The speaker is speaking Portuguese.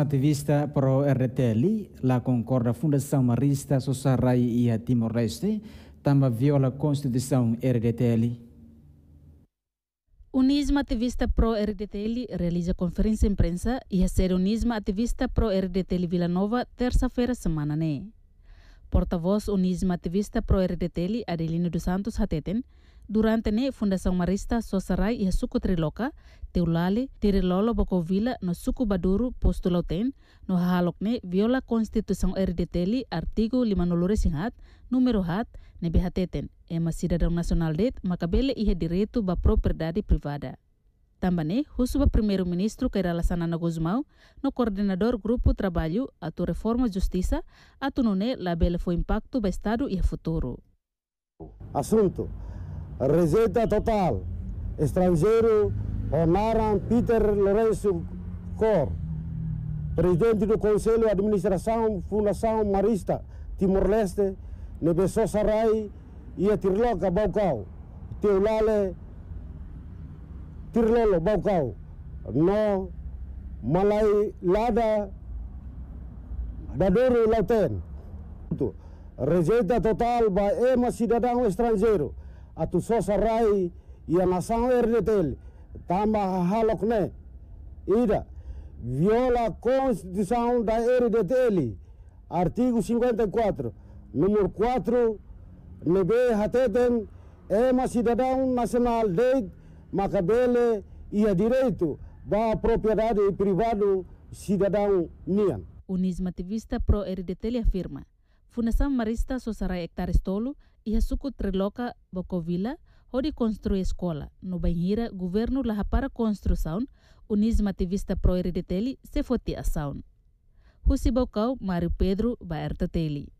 ativista pro RTL, la concorda Fundação Marista Sosarai e a Timor-Leste, também viola a Constituição RDTL. Unismo Ativista Pro RDTL realiza conferência de imprensa e a ser Unismo Ativista Pro RDTL Vila Nova terça-feira semana né. Porta-voz Unismo Ativista Pro RDTL Adelino dos Santos Hateten Durante ne Fundação Marista Sosarai ia suku Triloka, Teulale, Tirilolo Bokovila no suku Baduru Postulauten, no halok ne viola Constituição RDTLI artigo 50 singhat, número hat, ne behateten, e masidadão nacional det, makabele ihe direito ba propriedade privada. Tambane, ba Primeiro-Ministro Kerala Sanana Guzmão, no coordenador Grupo Trabalho, atu Reforma Justiça, atu ne labele fo impacto ba Estado e futuro. Assunto Receita total. Estrangeiro Honaran Peter Lourenço Cor, presidente do Conselho de Administração Fundação Marista Timor-Leste, Nebesso Sarai e Tirloca Balcau. Teulale Tirlolo Balcau. No Malai Lada Badoro Lauten. Receita total para ema é cidadão estrangeiro atuso rai ia nasao ernetel tama halokne ida viola constituição da RDTL artigo 54 número 4 nebe hateten uma cidadão nacional de macabele e a direito da propriedade privada cidadão nian. Unismativista pro RDTL afirma Fundação Marista só hectares tolo e a suco treloca bocovila, onde construir escola. No banheira, governo lá para construção, unisma ativista pro-herediteli se fote ação. Rússia Bocau, Mário Pedro, Baerta Teli.